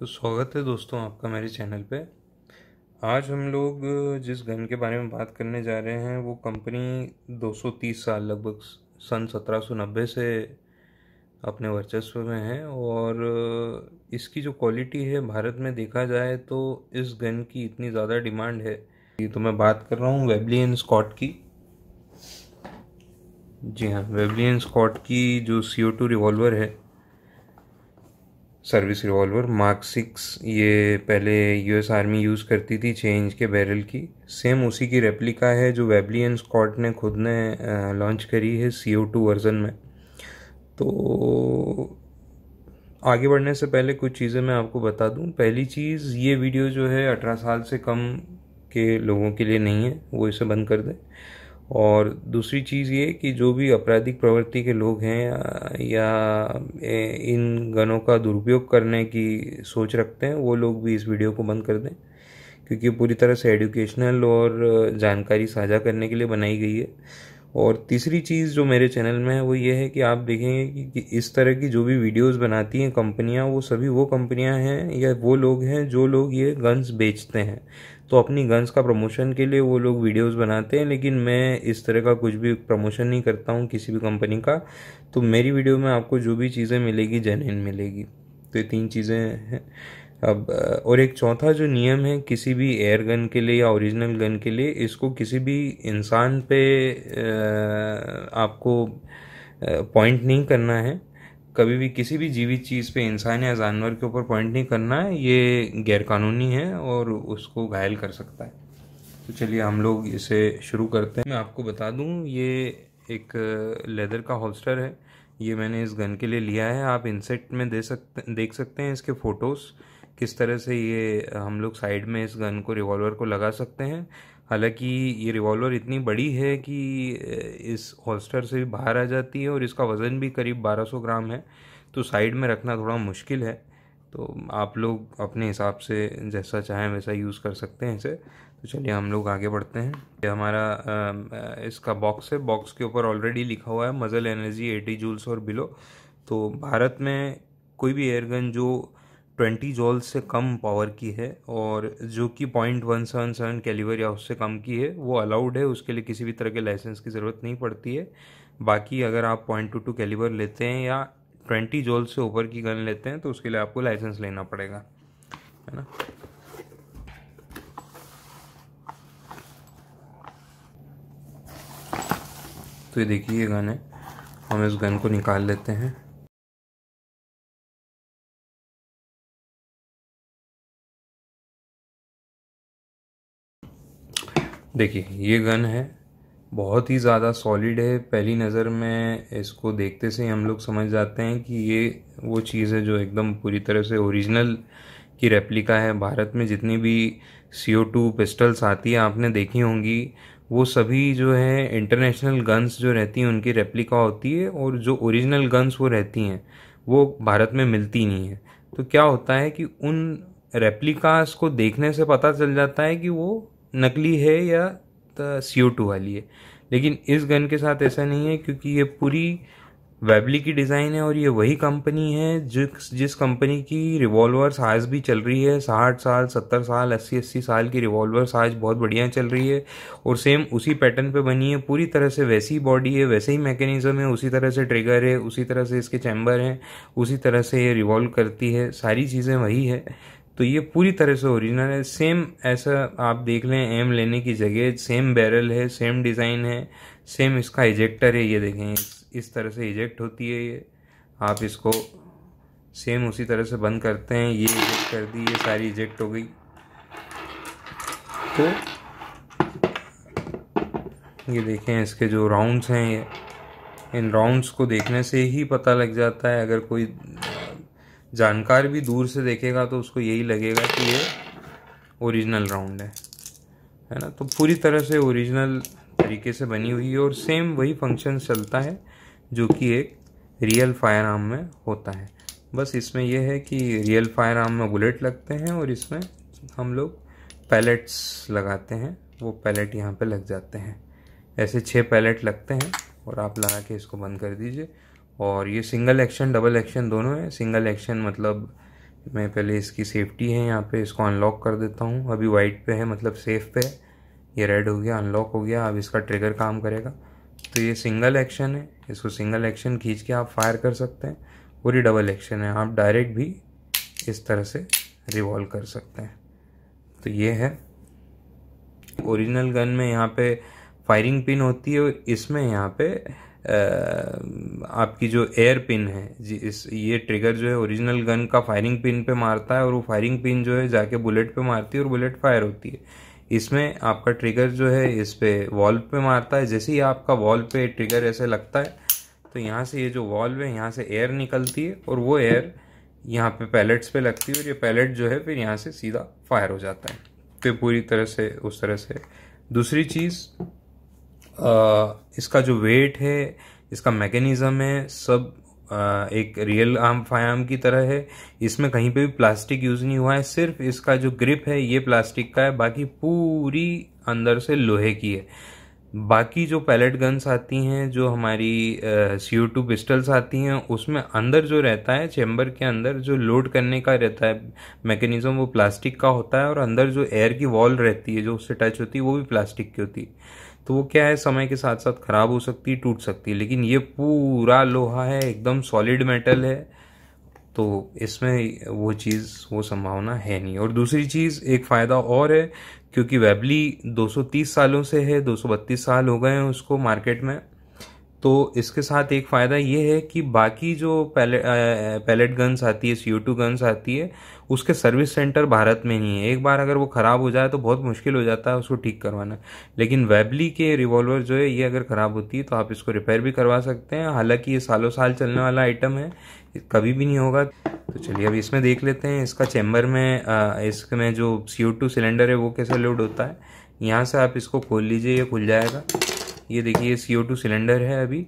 तो स्वागत है दोस्तों आपका मेरे चैनल पे आज हम लोग जिस गन के बारे में बात करने जा रहे हैं वो कंपनी 230 साल लगभग सन 1790 से अपने वर्चस्व में है और इसकी जो क्वालिटी है भारत में देखा जाए तो इस गन की इतनी ज़्यादा डिमांड है ये तो मैं बात कर रहा हूँ वेबलियन स्कॉट की जी हाँ वेबलियन स्कॉट की जो सी रिवॉल्वर है सर्विस रिवॉल्वर मार्क सिक्स ये पहले यूएस आर्मी यूज़ करती थी चेंज के बैरल की सेम उसी की रेप्लिका है जो वेबली एंड स्कॉट ने खुद ने लॉन्च करी है सी ओ टू वर्ज़न में तो आगे बढ़ने से पहले कुछ चीज़ें मैं आपको बता दूं पहली चीज़ ये वीडियो जो है अठारह साल से कम के लोगों के लिए नहीं है वो इसे बंद कर दें और दूसरी चीज़ ये कि जो भी आपराधिक प्रवृत्ति के लोग हैं या इन गनों का दुरुपयोग करने की सोच रखते हैं वो लोग भी इस वीडियो को बंद कर दें क्योंकि पूरी तरह से एडुकेशनल और जानकारी साझा करने के लिए बनाई गई है और तीसरी चीज़ जो मेरे चैनल में है वो ये है कि आप देखेंगे कि इस तरह की जो भी वीडियोस बनाती हैं कंपनियां वो सभी वो कंपनियां हैं या वो लोग हैं जो लोग ये गन्स बेचते हैं तो अपनी गन्स का प्रमोशन के लिए वो लोग वीडियोस बनाते हैं लेकिन मैं इस तरह का कुछ भी प्रमोशन नहीं करता हूँ किसी भी कंपनी का तो मेरी वीडियो में आपको जो भी चीज़ें मिलेगी जेनइन मिलेगी तो ये तीन चीज़ें हैं अब और एक चौथा जो नियम है किसी भी एयर गन के लिए या ओरिजिनल गन के लिए इसको किसी भी इंसान पे आपको पॉइंट नहीं करना है कभी भी किसी भी जीवित चीज़ पे इंसान या जानवर के ऊपर पॉइंट नहीं करना है ये गैरकानूनी है और उसको घायल कर सकता है तो चलिए हम लोग इसे शुरू करते हैं मैं आपको बता दूं ये एक लेदर का हॉलस्टर है ये मैंने इस गन के लिए लिया है आप इंसेट में दे सकते देख सकते हैं इसके फ़ोटोज़ किस तरह से ये हम लोग साइड में इस गन को रिवॉल्वर को लगा सकते हैं हालांकि ये रिवॉल्वर इतनी बड़ी है कि इस हॉलस्टर से भी बाहर आ जाती है और इसका वज़न भी करीब 1200 ग्राम है तो साइड में रखना थोड़ा मुश्किल है तो आप लोग अपने हिसाब से जैसा चाहें वैसा यूज़ कर सकते हैं इसे तो चलिए हम लोग आगे बढ़ते हैं ये हमारा इसका बॉक्स है बॉक्स के ऊपर ऑलरेडी लिखा हुआ है मज़ल एनर्जी एटी जूल्स और बिलो तो भारत में कोई भी एयरगन जो ट्वेंटी जोल से कम पावर की है और जो कि point one seven seven calibre या उससे कम की है वो अलाउड है उसके लिए किसी भी तरह के लाइसेंस की ज़रूरत नहीं पड़ती है बाकी अगर आप पॉइंट टू टू कैलीवर लेते हैं या ट्वेंटी जोल से ऊपर की गन लेते हैं तो उसके लिए आपको लाइसेंस लेना पड़ेगा है ना तो ये देखिए ये गन है हम इस गन को निकाल लेते हैं देखिए ये गन है बहुत ही ज़्यादा सॉलिड है पहली नज़र में इसको देखते से ही हम लोग समझ जाते हैं कि ये वो चीज़ है जो एकदम पूरी तरह से ओरिजिनल की रेप्लिका है भारत में जितनी भी सी ओ टू पिस्टल्स आती हैं आपने देखी होंगी वो सभी जो है इंटरनेशनल गन्स जो रहती हैं उनकी रेप्लिका होती है और जो ओरिजिनल गन्स वो रहती हैं वो भारत में मिलती नहीं है तो क्या होता है कि उन रेप्लिकास को देखने से पता चल जाता है कि वो नकली है या सी टू वाली है लेकिन इस गन के साथ ऐसा नहीं है क्योंकि ये पूरी वेबली की डिज़ाइन है और ये वही कंपनी है जिस जिस कंपनी की रिवॉल्वर्स आज भी चल रही है साठ साल सत्तर साल अस्सी अस्सी साल की रिवॉल्वर्स आज बहुत बढ़िया चल रही है और सेम उसी पैटर्न पे बनी है पूरी तरह से वैसी बॉडी है वैसे ही मैकेनिज्म है उसी तरह से ट्रिगर है उसी तरह से इसके चैम्बर हैं उसी तरह से ये रिवॉल्व करती है सारी चीज़ें वही है तो ये पूरी तरह से ओरिजिनल है सेम ऐसा आप देख लें एम लेने की जगह सेम बैरल है सेम डिज़ाइन है सेम इसका इजेक्टर है ये देखें इस तरह से इजेक्ट होती है ये आप इसको सेम उसी तरह से बंद करते हैं ये इजेक्ट कर दी ये सारी इजेक्ट हो गई तो ये देखें इसके जो राउंड्स हैं ये इन राउंड्स को देखने से ही पता लग जाता है अगर कोई जानकार भी दूर से देखेगा तो उसको यही लगेगा कि ये ओरिजिनल राउंड है है ना तो पूरी तरह से ओरिजिनल तरीके से बनी हुई है और सेम वही फंक्शन चलता है जो कि एक रियल फायर आर्म में होता है बस इसमें यह है कि रियल फायर आर्म में बुलेट लगते हैं और इसमें हम लोग पैलेट्स लगाते हैं वो पैलेट यहाँ पे लग जाते हैं ऐसे छः पैलेट लगते हैं और आप लगा के इसको बंद कर दीजिए और ये सिंगल एक्शन डबल एक्शन दोनों है सिंगल एक्शन मतलब मैं पहले इसकी सेफ्टी है यहाँ पे इसको अनलॉक कर देता हूँ अभी वाइट पे है मतलब सेफ पे है ये रेड हो गया अनलॉक हो गया अब इसका ट्रिगर काम करेगा तो ये सिंगल एक्शन है इसको सिंगल एक्शन खींच के आप फायर कर सकते हैं और ये डबल एक्शन है आप डायरेक्ट भी इस तरह से रिवॉल्व कर सकते हैं तो ये है ओरिजिनल गन में यहाँ पे फायरिंग पिन होती है और इसमें यहाँ पे आपकी जो एयर पिन है जी इस ये ट्रिगर जो है ओरिजिनल गन का फायरिंग पिन पे मारता है और वो फायरिंग पिन जो है जाके बुलेट पे मारती है और बुलेट फायर होती है इसमें आपका ट्रिगर जो है इस पर वॉल्व पे मारता है जैसे ही आपका वॉल्व पे ट्रिगर ऐसे लगता है तो यहाँ से ये जो वॉल्व है यहाँ से एयर निकलती है और वो एयर यहाँ पे पैलेट्स पे लगती है और ये पैलेट जो है फिर यहाँ से सीधा फायर हो जाता है फिर पूरी तरह से उस तरह से दूसरी चीज़ इसका जो वेट है इसका मैकेनिज़्म है सब एक रियल आम फायाम की तरह है इसमें कहीं पे भी प्लास्टिक यूज़ नहीं हुआ है सिर्फ इसका जो ग्रिप है ये प्लास्टिक का है बाकी पूरी अंदर से लोहे की है बाकी जो पैलेट गन्स आती हैं जो हमारी सी ओ टू पिस्टल्स आती हैं उसमें अंदर जो रहता है चैम्बर के अंदर जो लोड करने का रहता है मैकेनिज़्म वो प्लास्टिक का होता है और अंदर जो एयर की वॉल रहती है जो उससे टच होती है वो भी प्लास्टिक की होती है तो वो क्या है समय के साथ साथ ख़राब हो सकती है टूट सकती है लेकिन ये पूरा लोहा है एकदम सॉलिड मेटल है तो इसमें वो चीज़ वो संभावना है नहीं और दूसरी चीज़ एक फ़ायदा और है क्योंकि वेबली 230 सालों से है 232 साल हो गए हैं उसको मार्केट में तो इसके साथ एक फ़ायदा ये है कि बाकी जो पैलेट पैलेट गन्स आती है सी टू गन्स आती है उसके सर्विस सेंटर भारत में ही है एक बार अगर वो ख़राब हो जाए तो बहुत मुश्किल हो जाता है उसको ठीक करवाना लेकिन वेबली के रिवॉल्वर जो है ये अगर ख़राब होती है तो आप इसको रिपेयर भी करवा सकते हैं हालांकि ये सालों साल चलने वाला आइटम है कभी भी नहीं होगा तो चलिए अब इसमें देख लेते हैं इसका चैम्बर में इसमें जो सी टू सिलेंडर है वो कैसे लोड होता है यहाँ से आप इसको खोल लीजिए ये खुल जाएगा ये देखिए सी टू सिलेंडर है अभी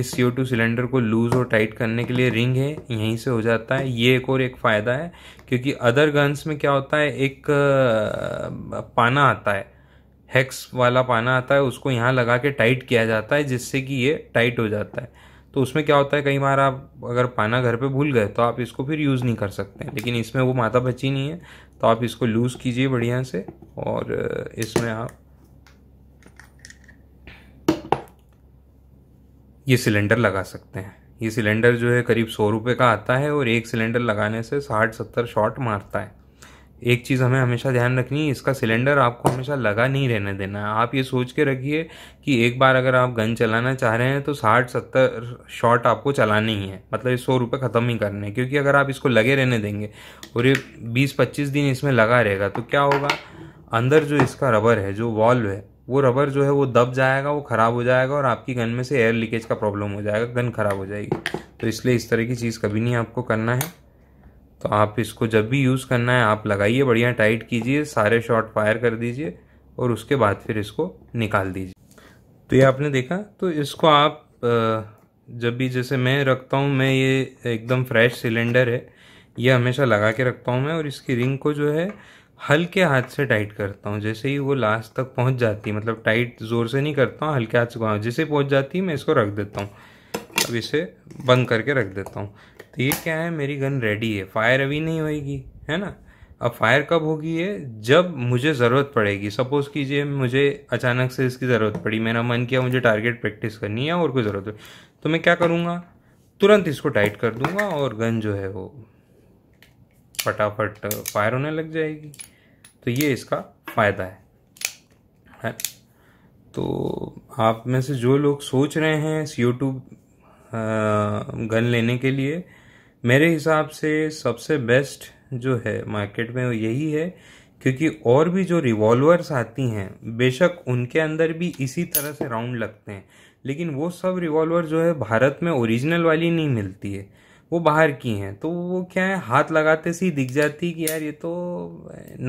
इस सी टू सिलेंडर को लूज़ और टाइट करने के लिए रिंग है यहीं से हो जाता है ये एक और एक फ़ायदा है क्योंकि अदर गन्स में क्या होता है एक पाना आता है हेक्स वाला पाना आता है उसको यहाँ लगा के टाइट किया जाता है जिससे कि ये टाइट हो जाता है तो उसमें क्या होता है कई बार आप अगर पाना घर पे भूल गए तो आप इसको फिर यूज़ नहीं कर सकते लेकिन इसमें वो माता बची नहीं है तो आप इसको लूज़ कीजिए बढ़िया से और इसमें आप ये सिलेंडर लगा सकते हैं ये सिलेंडर जो है करीब सौ रुपये का आता है और एक सिलेंडर लगाने से साठ सत्तर शॉट मारता है एक चीज़ हमें हमेशा ध्यान रखनी है इसका सिलेंडर आपको हमेशा लगा नहीं रहने देना है आप ये सोच के रखिए कि एक बार अगर आप गन चलाना चाह रहे हैं तो साठ सत्तर शॉट आपको चलाने ही है मतलब सौ रुपये ख़त्म ही करने हैं क्योंकि अगर आप इसको लगे रहने देंगे और ये बीस पच्चीस दिन इसमें लगा रहेगा तो क्या होगा अंदर जो इसका रबर है जो वॉल्व है वो रबर जो है वो दब जाएगा वो ख़राब हो जाएगा और आपकी गन में से एयर लीकेज का प्रॉब्लम हो जाएगा गन ख़राब हो जाएगी तो इसलिए इस तरह की चीज़ कभी नहीं आपको करना है तो आप इसको जब भी यूज़ करना है आप लगाइए बढ़िया टाइट कीजिए सारे शॉट फायर कर दीजिए और उसके बाद फिर इसको निकाल दीजिए तो ये आपने देखा तो इसको आप जब भी जैसे मैं रखता हूँ मैं ये एकदम फ्रेश सिलेंडर है ये हमेशा लगा के रखता हूँ मैं और इसकी रिंग को जो है हल्के हाथ से टाइट करता हूँ जैसे ही वो लास्ट तक पहुँच जाती है मतलब टाइट ज़ोर से नहीं करता हूँ हल्के हाथ से पहुँच जैसे पहुँच जाती है मैं इसको रख देता हूँ अब इसे बंद करके रख देता हूँ तो ये क्या है मेरी गन रेडी है फायर अभी नहीं होएगी है ना अब फायर कब होगी ये जब मुझे ज़रूरत पड़ेगी सपोज़ कीजिए मुझे अचानक से इसकी ज़रूरत पड़ी मेरा मन किया मुझे टारगेट प्रैक्टिस करनी है और कोई ज़रूरत पड़ी तो मैं क्या करूँगा तुरंत इसको टाइट कर दूंगा और गन जो है वो फटाफट फायर होने लग जाएगी तो ये इसका फ़ायदा है है तो आप में से जो लोग सोच रहे हैं सी ओ टू गन लेने के लिए मेरे हिसाब से सबसे बेस्ट जो है मार्केट में वो यही है क्योंकि और भी जो रिवॉल्वर्स आती हैं बेशक उनके अंदर भी इसी तरह से राउंड लगते हैं लेकिन वो सब रिवॉल्वर जो है भारत में ओरिजिनल वाली नहीं मिलती है वो बाहर की हैं तो वो क्या है हाथ लगाते से ही दिख जाती कि यार ये तो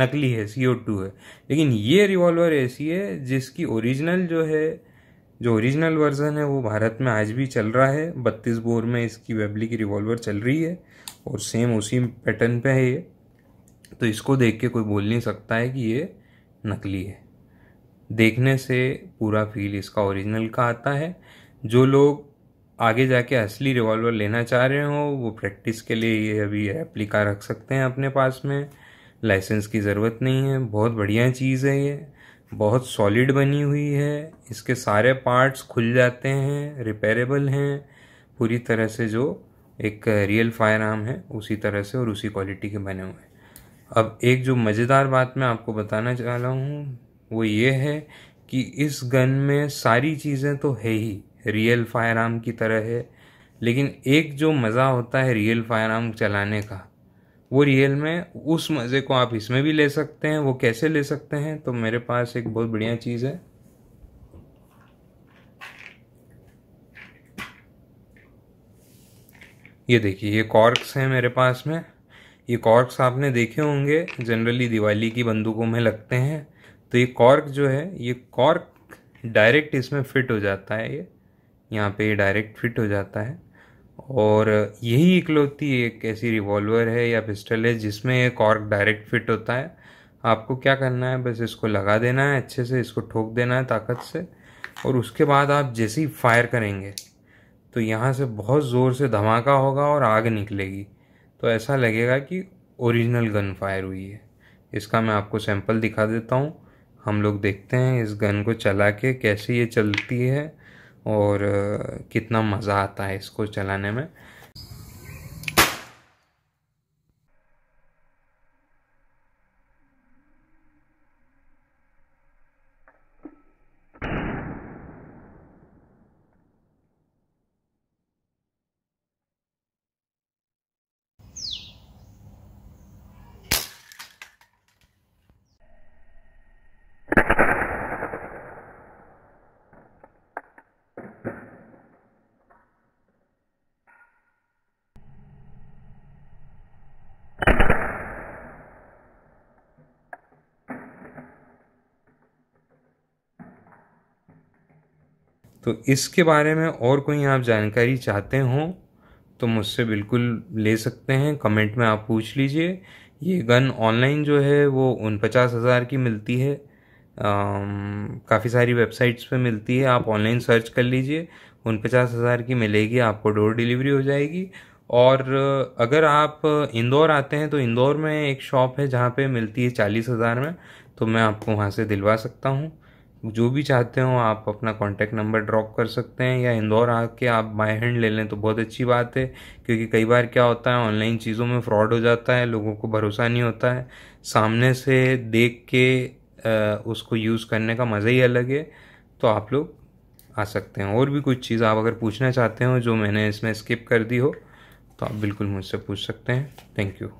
नकली है सी टू है लेकिन ये रिवॉल्वर ऐसी है जिसकी ओरिजिनल जो है जो ओरिजिनल वर्जन है वो भारत में आज भी चल रहा है बत्तीस बोर में इसकी वेबली की रिवॉल्वर चल रही है और सेम उसी पैटर्न पे है ये तो इसको देख के कोई बोल नहीं सकता है कि ये नकली है देखने से पूरा फील इसका ओरिजिनल का आता है जो लोग आगे जाके असली रिवॉल्वर लेना चाह रहे हो वो प्रैक्टिस के लिए ये अभी एप्लिका रख सकते हैं अपने पास में लाइसेंस की ज़रूरत नहीं है बहुत बढ़िया चीज़ है ये बहुत सॉलिड बनी हुई है इसके सारे पार्ट्स खुल जाते हैं रिपेरेबल हैं पूरी तरह से जो एक रियल फायर आर्म है उसी तरह से और उसी क्वालिटी के बने हुए हैं अब एक जो मज़ेदार बात मैं आपको बताना चाह रहा हूँ वो ये है कि इस गन में सारी चीज़ें तो है ही रियल फायर आर्म की तरह है लेकिन एक जो मज़ा होता है रियल फायर आर्म चलाने का वो रियल में उस मज़े को आप इसमें भी ले सकते हैं वो कैसे ले सकते हैं तो मेरे पास एक बहुत बढ़िया चीज़ है ये देखिए ये कॉर्क्स हैं मेरे पास में ये कॉर्क्स आपने देखे होंगे जनरली दिवाली की बंदूकों में लगते हैं तो ये कॉर्क जो है ये कॉर्क डायरेक्ट इसमें फिट हो जाता है ये यहाँ पे डायरेक्ट फिट हो जाता है और यही इकलौती एक ऐसी रिवॉल्वर है या पिस्टल है जिसमें कॉर्क डायरेक्ट फिट होता है आपको क्या करना है बस इसको लगा देना है अच्छे से इसको ठोक देना है ताकत से और उसके बाद आप जैसे ही फायर करेंगे तो यहाँ से बहुत ज़ोर से धमाका होगा और आग निकलेगी तो ऐसा लगेगा कि ओरिजिनल गन फायर हुई है इसका मैं आपको सैंपल दिखा देता हूँ हम लोग देखते हैं इस गन को चला के कैसे ये चलती है और कितना मज़ा आता है इसको चलाने में तो इसके बारे में और कोई आप जानकारी चाहते हों तो मुझसे बिल्कुल ले सकते हैं कमेंट में आप पूछ लीजिए ये गन ऑनलाइन जो है वो उन पचास हज़ार की मिलती है काफ़ी सारी वेबसाइट्स पे मिलती है आप ऑनलाइन सर्च कर लीजिए उन पचास हज़ार की मिलेगी आपको डोर डिलीवरी हो जाएगी और अगर आप इंदौर आते हैं तो इंदौर में एक शॉप है जहाँ पे मिलती है चालीस हज़ार में तो मैं आपको वहाँ से दिलवा सकता हूँ जो भी चाहते हो आप अपना कॉन्टैक्ट नंबर ड्रॉप कर सकते हैं या इंदौर आके आप बाय हैंड ले लें तो बहुत अच्छी बात है क्योंकि कई बार क्या होता है ऑनलाइन चीज़ों में फ्रॉड हो जाता है लोगों को भरोसा नहीं होता है सामने से देख के उसको यूज़ करने का मज़ा ही अलग है तो आप लोग आ सकते हैं और भी कुछ चीज़ आप अगर पूछना चाहते हो जो मैंने इसमें स्किप कर दी हो तो आप बिल्कुल मुझसे पूछ सकते हैं थैंक यू